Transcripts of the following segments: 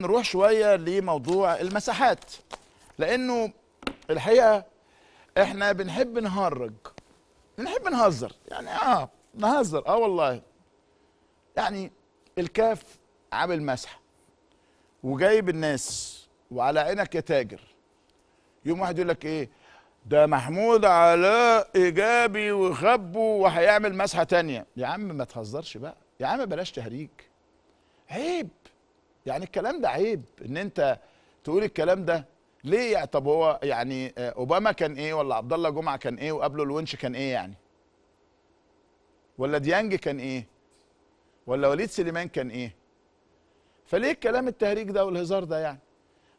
نروح شويه لموضوع المساحات لانه الحقيقه احنا بنحب نهرج بنحب نهزر يعني اه نهزر اه والله يعني الكاف عامل مسح وجايب الناس وعلى عينك يا تاجر يوم واحد يقول لك ايه ده محمود علاء ايجابي وخبه وهيعمل مسحه تانية يا عم ما تهزرش بقى يا عم بلاش تهريج عيب يعني الكلام ده عيب ان انت تقول الكلام ده ليه يعني طب هو يعني آه، اوباما كان ايه ولا عبد الله جمعه كان ايه وقبله الونش كان ايه يعني ولا ديانج كان ايه ولا وليد سليمان كان ايه فليه الكلام التهريج ده والهزار ده يعني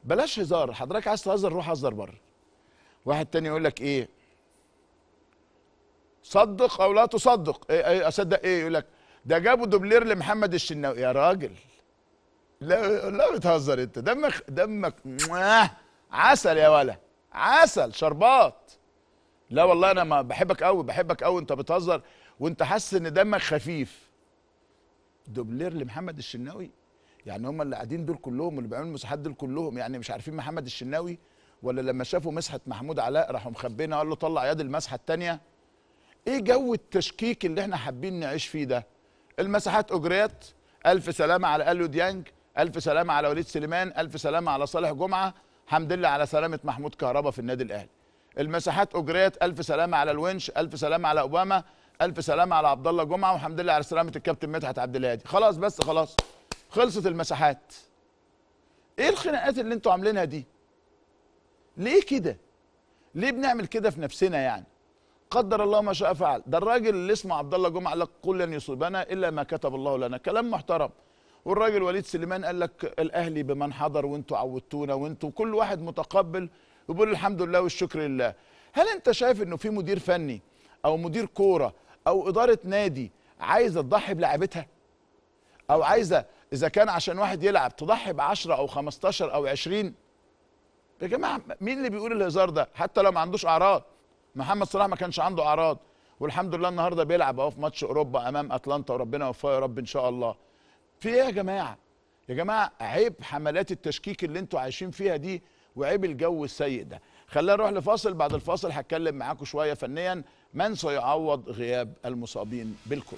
بلاش هزار حضرتك عايز تهزر روح هزر بره واحد تاني يقول لك ايه صدق او لا تصدق ايه, إيه، اصدق ايه يقول لك ده جابوا دوبلير لمحمد الشناوي يا راجل لا لا بتهزر انت دمك دمك عسل يا ولا عسل شربات لا والله انا ما بحبك قوي بحبك قوي انت بتهزر وانت حاسس ان دمك خفيف دوبلير لمحمد الشناوي يعني هم اللي قاعدين دول كلهم اللي بيعملوا المساحات دول كلهم يعني مش عارفين محمد الشناوي ولا لما شافوا مسحه محمود علاء راحوا مخبينا قال له طلع يد المسحه الثانيه ايه جو التشكيك اللي احنا حابين نعيش فيه ده المساحات اجريت الف سلامه على اليو ديانج الف سلامه على وليد سليمان الف سلامه على صالح جمعه حمد لله على سلامه محمود كهربا في النادي الاهلي المساحات اجريت الف سلامه على الونش الف سلامه على اوباما الف سلامه على عبد الله جمعه وحمد لله على سلامه الكابتن مدحت عبد الهادي خلاص بس خلاص خلصت المساحات ايه الخناقات اللي انتوا عاملينها دي ليه كده ليه بنعمل كده في نفسنا يعني قدر الله ما شاء فعل ده الراجل اللي اسمه عبد الله جمعه قال لك قل لن يصيبنا الا ما كتب الله لنا كلام محترم والراجل وليد سليمان قال لك الاهلي بمن حضر وانتوا عودتونا وانتوا كل واحد متقبل وبيقول الحمد لله والشكر لله هل انت شايف انه في مدير فني او مدير كوره او اداره نادي عايزه تضحي بلعبتها او عايزه اذا كان عشان واحد يلعب تضحي ب 10 او 15 او 20 يا جماعه مين اللي بيقول الهزار ده حتى لو ما عندوش اعراض محمد صلاح ما كانش عنده اعراض والحمد لله النهارده بيلعب اهو في ماتش اوروبا امام اتلانتا وربنا يوفقه يا رب ان شاء الله في ايه يا جماعه يا جماعه عيب حملات التشكيك اللي انتوا عايشين فيها دي وعيب الجو السيء ده خلينا نروح لفاصل بعد الفاصل هتكلم معاكم شويه فنيا من سيعوض غياب المصابين بالكورونا